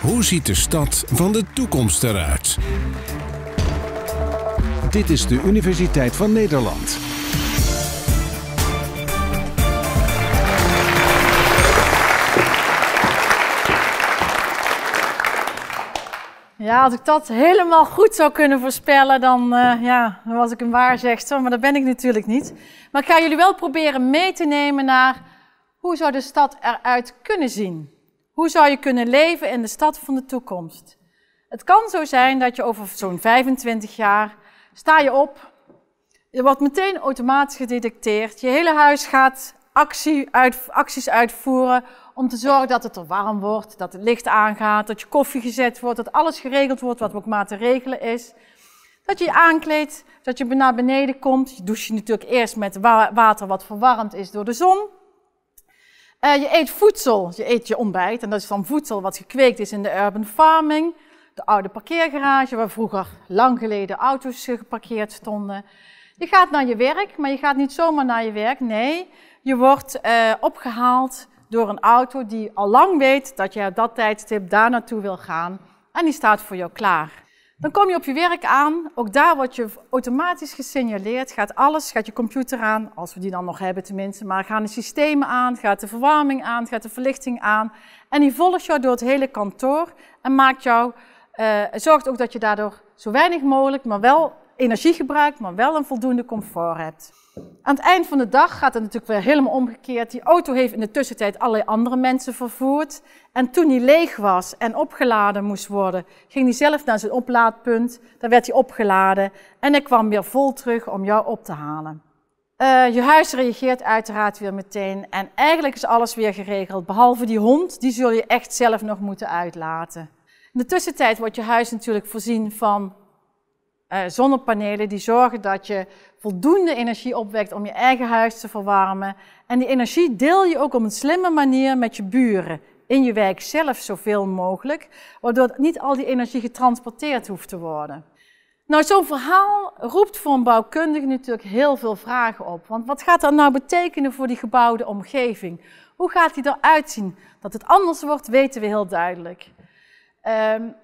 Hoe ziet de stad van de toekomst eruit? Dit is de Universiteit van Nederland. Ja, als ik dat helemaal goed zou kunnen voorspellen, dan uh, ja, was ik een waarzegster, maar dat ben ik natuurlijk niet. Maar ik ga jullie wel proberen mee te nemen naar hoe zou de stad eruit kunnen zien? Hoe zou je kunnen leven in de stad van de toekomst? Het kan zo zijn dat je over zo'n 25 jaar sta je op, je wordt meteen automatisch gedetecteerd, je hele huis gaat actie uit, acties uitvoeren om te zorgen dat het er warm wordt, dat het licht aangaat, dat je koffie gezet wordt, dat alles geregeld wordt wat ook maar te regelen is. Dat je je aankleedt, dat je naar beneden komt. Je doucht je natuurlijk eerst met water wat verwarmd is door de zon. Eh, je eet voedsel, je eet je ontbijt. En dat is dan voedsel wat gekweekt is in de urban farming. De oude parkeergarage waar vroeger lang geleden auto's geparkeerd stonden. Je gaat naar je werk, maar je gaat niet zomaar naar je werk. Nee, je wordt eh, opgehaald door een auto die al lang weet dat je op dat tijdstip daar naartoe wil gaan. En die staat voor jou klaar. Dan kom je op je werk aan, ook daar word je automatisch gesignaleerd. Gaat alles, gaat je computer aan, als we die dan nog hebben tenminste, maar gaan de systemen aan, gaat de verwarming aan, gaat de verlichting aan. En die volgt jou door het hele kantoor en maakt jou, eh, zorgt ook dat je daardoor zo weinig mogelijk, maar wel energie gebruikt, maar wel een voldoende comfort hebt. Aan het eind van de dag gaat het natuurlijk weer helemaal omgekeerd. Die auto heeft in de tussentijd allerlei andere mensen vervoerd. En toen die leeg was en opgeladen moest worden, ging hij zelf naar zijn oplaadpunt. Daar werd hij opgeladen en hij kwam weer vol terug om jou op te halen. Eh, je huis reageert uiteraard weer meteen. En eigenlijk is alles weer geregeld. Behalve die hond, die zul je echt zelf nog moeten uitlaten. In de tussentijd wordt je huis natuurlijk voorzien van eh, zonnepanelen die zorgen dat je voldoende energie opwekt om je eigen huis te verwarmen. En die energie deel je ook op een slimme manier met je buren in je wijk zelf zoveel mogelijk, waardoor niet al die energie getransporteerd hoeft te worden. Nou, zo'n verhaal roept voor een bouwkundige natuurlijk heel veel vragen op. Want wat gaat dat nou betekenen voor die gebouwde omgeving? Hoe gaat die eruit zien? Dat het anders wordt, weten we heel duidelijk. Um,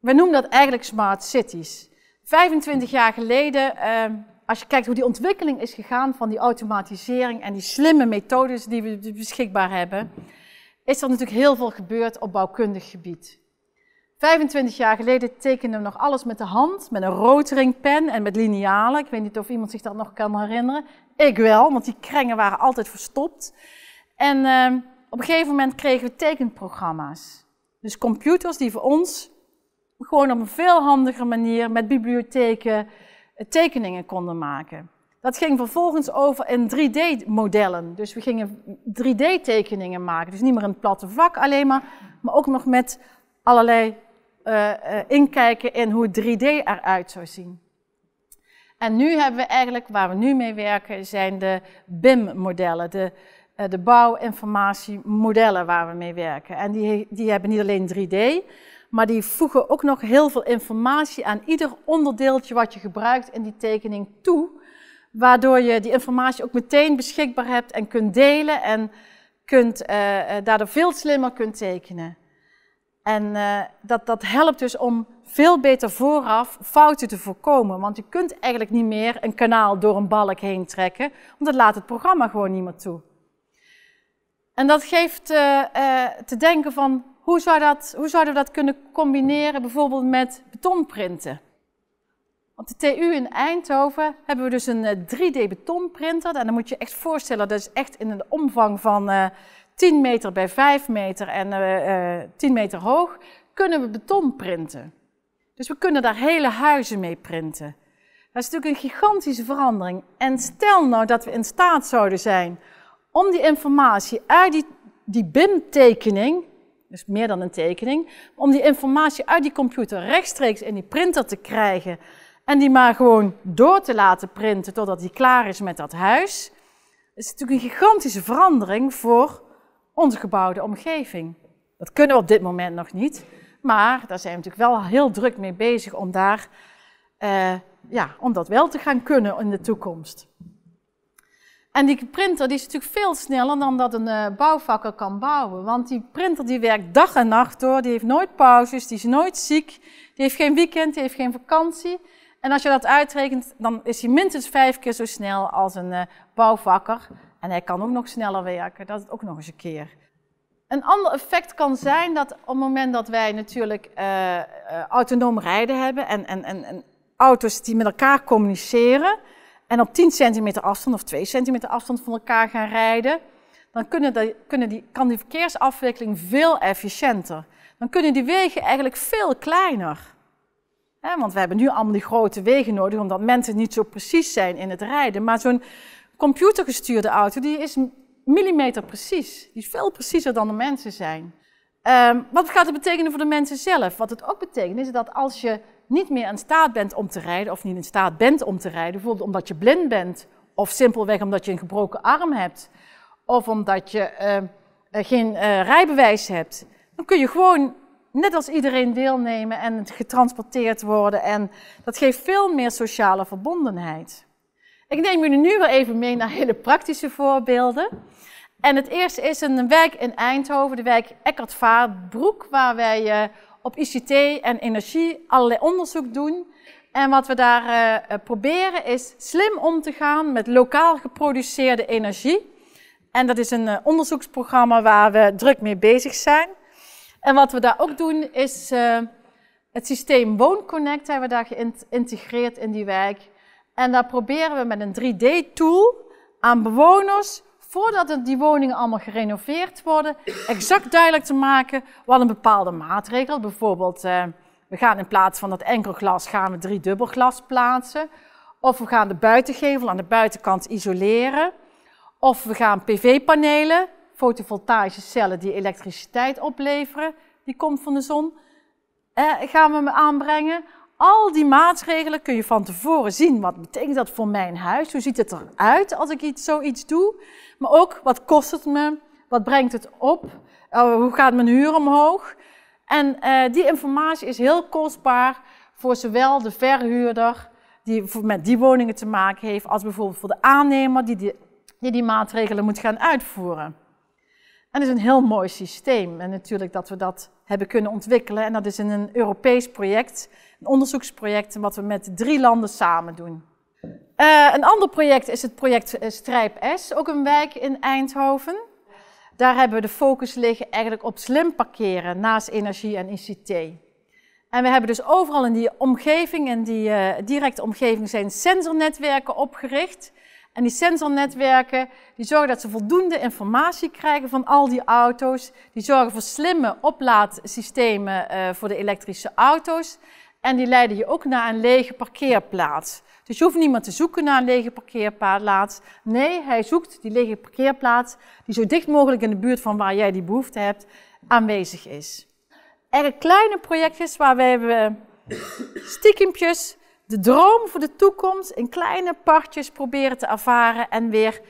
we noemen dat eigenlijk smart cities. 25 jaar geleden, ehm, als je kijkt hoe die ontwikkeling is gegaan van die automatisering en die slimme methodes die we beschikbaar hebben, is er natuurlijk heel veel gebeurd op bouwkundig gebied. 25 jaar geleden tekenden we nog alles met de hand, met een rotoringpen en met linealen. Ik weet niet of iemand zich dat nog kan herinneren. Ik wel, want die krengen waren altijd verstopt. En ehm, op een gegeven moment kregen we tekenprogramma's. Dus computers die voor ons gewoon op een veel handiger manier met bibliotheken eh, tekeningen konden maken. Dat ging vervolgens over in 3D-modellen. Dus we gingen 3D-tekeningen maken. Dus niet meer in het platte vlak alleen maar, maar ook nog met allerlei eh, eh, inkijken in hoe 3D eruit zou zien. En nu hebben we eigenlijk, waar we nu mee werken, zijn de BIM-modellen, de, de bouwinformatiemodellen waar we mee werken. En die, die hebben niet alleen 3D, maar die voegen ook nog heel veel informatie aan ieder onderdeeltje wat je gebruikt in die tekening toe. Waardoor je die informatie ook meteen beschikbaar hebt en kunt delen en kunt, uh, daardoor veel slimmer kunt tekenen. En eh, dat, dat helpt dus om veel beter vooraf fouten te voorkomen. Want je kunt eigenlijk niet meer een kanaal door een balk heen trekken, want dat laat het programma gewoon niet meer toe. En dat geeft te denken van hoe, dat, hoe zouden we dat kunnen combineren bijvoorbeeld met betonprinten? Want de TU in Eindhoven hebben we dus een 3D-betonprinter. Eh, en dan moet je echt voorstellen, dat is echt in een omvang van uh, eh, 10 meter bij 5 meter en uh, eh, 10 meter hoog, kunnen we beton printen. Dus we kunnen daar hele huizen mee printen. Dat is natuurlijk een gigantische verandering. En stel nou dat we in staat zouden zijn om die informatie uit die, die BIM-tekening dus meer dan een tekening, om die informatie uit die computer rechtstreeks in die printer te krijgen en die maar gewoon door te laten printen totdat die klaar is met dat huis, is natuurlijk een gigantische verandering voor onze gebouwde omgeving. Dat kunnen we op dit moment nog niet, maar daar zijn we natuurlijk wel heel druk mee bezig om daar, eh, ja, om dat wel te gaan kunnen in de toekomst. En die printer die is natuurlijk veel sneller dan dat een eh, bouwvakker kan bouwen. Want die printer die werkt dag en nacht door, die heeft nooit pauzes, die is nooit ziek, die heeft geen weekend, die heeft geen vakantie. En als je dat uitrekent, dan is hij minstens vijf keer zo snel als een eh, bouwvakker. En hij kan ook nog sneller werken, dat is ook nog eens een keer. Een ander effect kan zijn dat op het moment dat wij natuurlijk uh, autonoom rijden hebben en, en, en, en auto's die met elkaar communiceren, en op 10 centimeter afstand of 2 centimeter afstand van elkaar gaan rijden, dan kunnen kunnen die, kan die verkeersafwikkeling veel efficiënter. Dan kunnen die wegen eigenlijk veel kleiner. want we hebben nu allemaal die grote wegen nodig, omdat mensen niet zo precies zijn in het rijden. Maar zo'n computergestuurde auto, die is millimeter precies. Die is veel preciezer dan de mensen zijn. Ehm, wat gaat het betekenen voor de mensen zelf? Wat het ook betekent is dat als je niet meer in staat bent om te rijden, of niet in staat bent om te rijden, bijvoorbeeld omdat je blind bent, of simpelweg omdat je een gebroken arm hebt, of omdat je ehm, eh, geen eh, rijbewijs hebt, dan kun je gewoon net als iedereen deelnemen en getransporteerd worden. En dat geeft veel meer sociale verbondenheid. Ik neem jullie nu weer even mee naar hele praktische voorbeelden. En het eerste is een wijk in Eindhoven, de wijk Eckertvaartbroek, waar wij eh, op ICT en energie allerlei onderzoek doen. En wat we daar eh, eh, proberen is slim om te gaan met lokaal geproduceerde energie. En dat is een eh, onderzoeksprogramma waar we druk mee bezig zijn. En wat we daar ook doen is het systeem WoonConnect hebben we daar geïntegreerd in die wijk. En daar proberen we met een 3D-tool aan bewoners voordat die woningen allemaal gerenoveerd worden, exact duidelijk te maken wat een bepaalde maatregel, bijvoorbeeld eh, we gaan in plaats van dat enkel glas, gaan we drie dubbelglas plaatsen. Of we gaan de buitengevel aan de buitenkant isoleren. Of we gaan PV-panelen, fotovoltaïsche die elektriciteit opleveren, die komt van de zon, eh, gaan we aanbrengen. Al die maatregelen kun je van tevoren zien. Wat betekent dat voor mijn huis? Hoe ziet het eruit als ik iets, zoiets doe? Maar ook, wat kost het me? Wat brengt het op? Oh, hoe gaat mijn huur omhoog? En eh, die informatie is heel kostbaar voor zowel de verhuurder, die met die woningen te maken heeft, als bijvoorbeeld voor de aannemer die die, die, die maatregelen moet gaan uitvoeren. En dat is een heel mooi systeem. En natuurlijk dat we dat hebben kunnen ontwikkelen. En dat is in een Europees project, een onderzoeksproject, wat we met drie landen samen doen. Eh, een ander project is het project eh, Strijp S, ook een wijk in Eindhoven. Daar hebben we de focus liggen eigenlijk op slim parkeren naast energie en ICT. En we hebben dus overal in die omgeving, in die eh, directe omgeving, zijn sensornetwerken opgericht en die sensornetwerken die zorgen dat ze voldoende informatie krijgen van al die auto's. Die zorgen voor slimme oplaadsystemen uh, voor de elektrische auto's. En die leiden je ook naar een lege parkeerplaats. Dus je hoeft niemand te zoeken naar een lege parkeerplaats. Nee, hij zoekt die lege parkeerplaats die zo dicht mogelijk in de buurt van waar jij die behoefte hebt aanwezig is. Er zijn kleine projectjes waar we stiekempjes de droom voor de toekomst in kleine partjes proberen te ervaren en weer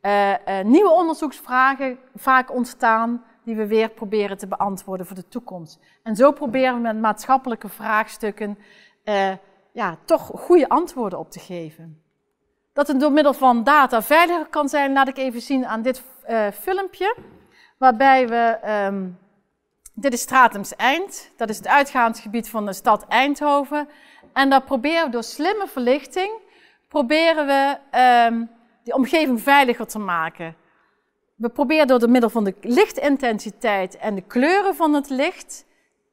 eh, eh, nieuwe onderzoeksvragen vaak ontstaan die we weer proberen te beantwoorden voor de toekomst. En zo proberen we met maatschappelijke vraagstukken eh, ja, toch goede antwoorden op te geven. Dat het door middel van data veiliger kan zijn, laat ik even zien aan dit filmpje. Waarbij we, ehm, dit is Stratums Eind, dat is het uitgaansgebied van de stad Eindhoven. En dat proberen we door slimme verlichting, proberen we um, die omgeving veiliger te maken. We proberen door de middel van de lichtintensiteit en de kleuren van het licht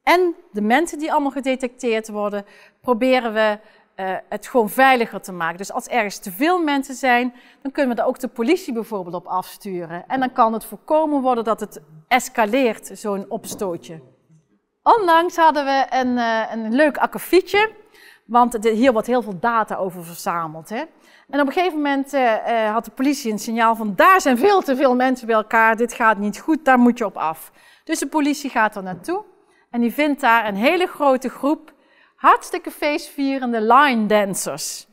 en de mensen die allemaal gedetecteerd worden, proberen we eh, het gewoon veiliger te maken. Dus als ergens te veel mensen zijn, dan kunnen we daar ook de politie bijvoorbeeld op afsturen. En dan kan het voorkomen worden dat het escaleert, zo'n opstootje. Onlangs hadden we een, eh, een leuk akkefietje. Want hier wordt heel veel data over verzameld. Hè? En op een gegeven moment eh, eh, had de politie een signaal van... daar zijn veel te veel mensen bij elkaar, dit gaat niet goed, daar moet je op af. Dus de politie gaat er naartoe en die vindt daar een hele grote groep... hartstikke feestvierende line dancers.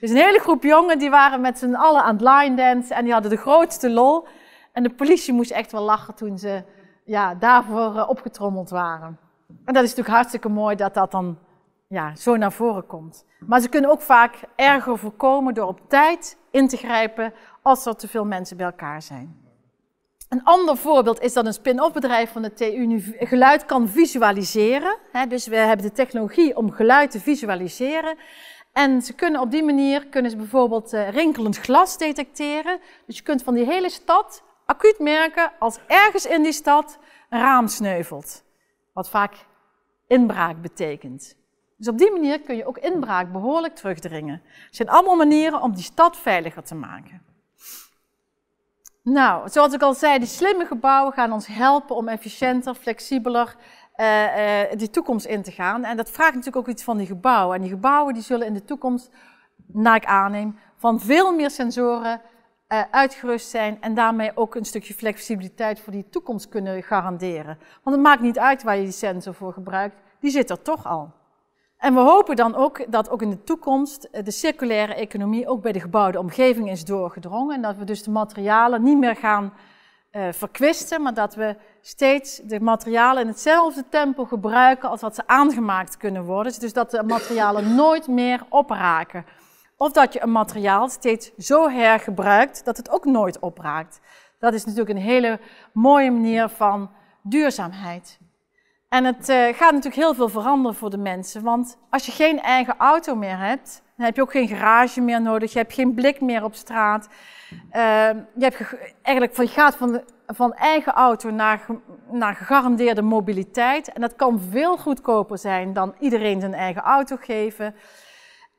Dus een hele groep jongen die waren met z'n allen aan het line dansen... en die hadden de grootste lol. En de politie moest echt wel lachen toen ze ja, daarvoor eh, opgetrommeld waren. En dat is natuurlijk hartstikke mooi dat dat dan ja, zo naar voren komt. Maar ze kunnen ook vaak erger voorkomen door op tijd in te grijpen als er te veel mensen bij elkaar zijn. Een ander voorbeeld is dat een spin-off bedrijf van de TU nu geluid kan visualiseren. dus we hebben de technologie om geluid te visualiseren. En ze kunnen op die manier kunnen ze bijvoorbeeld eh, rinkelend glas detecteren. Dus je kunt van die hele stad acuut merken als ergens in die stad een raam sneuvelt. Wat vaak inbraak betekent. Dus op die manier kun je ook inbraak behoorlijk terugdringen. Het zijn allemaal manieren om die stad veiliger te maken. Nou, zoals ik al zei, die slimme gebouwen gaan ons helpen om efficiënter, flexibeler uh, die toekomst in te gaan. En dat vraagt natuurlijk ook iets van die gebouwen. En die gebouwen die zullen in de toekomst, naar ik aanneem, van veel meer sensoren eh, uitgerust zijn en daarmee ook een stukje flexibiliteit voor die toekomst kunnen garanderen. Want het maakt niet uit waar je die sensor voor gebruikt, die zit er toch al. En we hopen dan ook dat ook in de toekomst eh, de circulaire economie ook bij de gebouwde omgeving is doorgedrongen. En dat we dus de materialen niet meer gaan eh, verkwisten, maar dat we steeds de materialen in hetzelfde tempo gebruiken als wat ze aangemaakt kunnen worden. Dus dat de materialen nooit meer opraken. Of dat je een materiaal steeds zo hergebruikt dat het ook nooit opraakt. Dat is natuurlijk een hele mooie manier van duurzaamheid. En het eh, gaat natuurlijk heel veel veranderen voor de mensen. Want als je geen eigen auto meer hebt, dan heb je ook geen garage meer nodig. Je hebt geen blik meer op straat. Ehm, je, hebt eigenlijk, je gaat van, van eigen auto naar, naar gegarandeerde mobiliteit. En dat kan veel goedkoper zijn dan iedereen zijn eigen auto geven.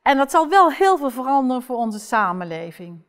En dat zal wel heel veel veranderen voor onze samenleving.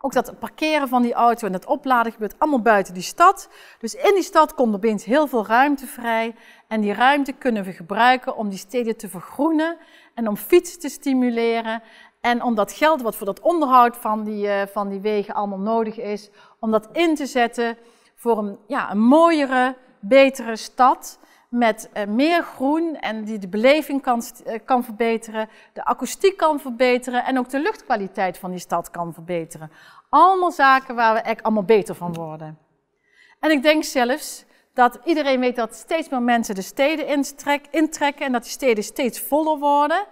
Ook dat parkeren van die auto en het opladen gebeurt allemaal buiten die stad. Dus in die stad komt opeens heel veel ruimte vrij. En die ruimte kunnen we gebruiken om die steden te vergroenen en om fietsen te stimuleren. En om dat geld wat voor dat onderhoud van die, eh, van die wegen allemaal nodig is, om dat in te zetten voor een, ja, een mooiere, betere stad met eh, meer groen en die de beleving kan, eh, kan verbeteren, de akoestiek kan verbeteren en ook de luchtkwaliteit van die stad kan verbeteren. Allemaal zaken waar we echt allemaal beter van worden. En ik denk zelfs dat iedereen weet dat steeds meer mensen de steden intrekken en dat die steden steeds voller worden.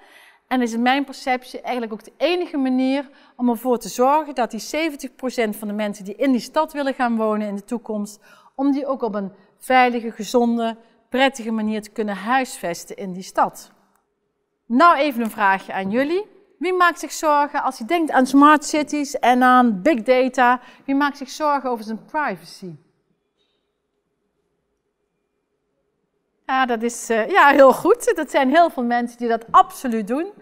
En is in mijn perceptie eigenlijk ook de enige manier om ervoor te zorgen dat die 70% van de mensen die in die stad willen gaan wonen in de toekomst, om die ook op een veilige, gezonde, prettige manier te kunnen huisvesten in die stad. Nou, even een vraagje aan jullie. Wie maakt zich zorgen als je denkt aan smart cities en aan big data? Wie maakt zich zorgen over zijn privacy? Ja, dat is eh, ja, heel goed. Dat zijn heel veel mensen die dat absoluut doen.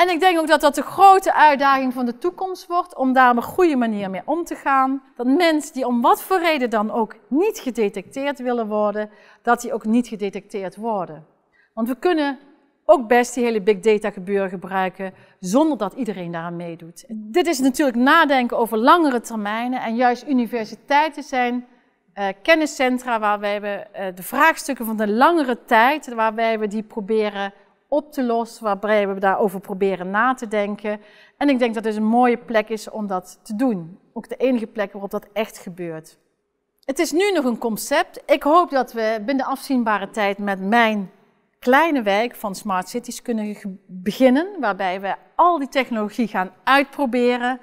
En ik denk ook dat dat de grote uitdaging van de toekomst wordt om daar op een goede manier mee om te gaan. Dat mensen die om wat voor reden dan ook niet gedetecteerd willen worden, dat die ook niet gedetecteerd worden. Want we kunnen ook best die hele big data gebeuren gebruiken zonder dat iedereen daaraan meedoet. Dit is natuurlijk nadenken over langere termijnen en juist universiteiten zijn eh, kenniscentra waar wij eh, de vraagstukken van de langere tijd, waarbij we die proberen op te lossen, waarbij we daarover proberen na te denken. En ik denk dat het een mooie plek is om dat te doen. Ook de enige plek waarop dat echt gebeurt. Het is nu nog een concept. Ik hoop dat we binnen afzienbare tijd met mijn kleine wijk van Smart Cities kunnen beginnen, waarbij we al die technologie gaan uitproberen.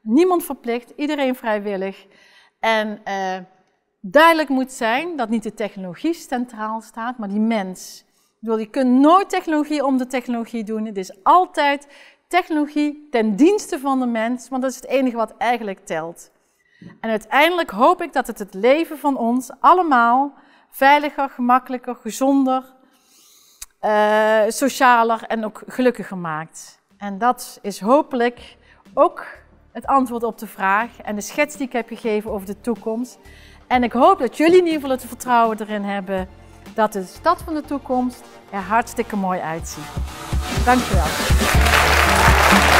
Niemand verplicht, iedereen vrijwillig. En eh, duidelijk moet zijn dat niet de technologie centraal staat, maar die mens. Ik je kunt nooit technologie om de technologie doen. Het is altijd technologie ten dienste van de mens, want dat is het enige wat eigenlijk telt. En uiteindelijk hoop ik dat het het leven van ons allemaal veiliger, gemakkelijker, gezonder, eh, socialer en ook gelukkiger maakt. En dat is hopelijk ook het antwoord op de vraag en de schets die ik heb gegeven over de toekomst. En ik hoop dat jullie in ieder geval het vertrouwen erin hebben dat de stad van de toekomst er hartstikke mooi uitziet. Dankjewel.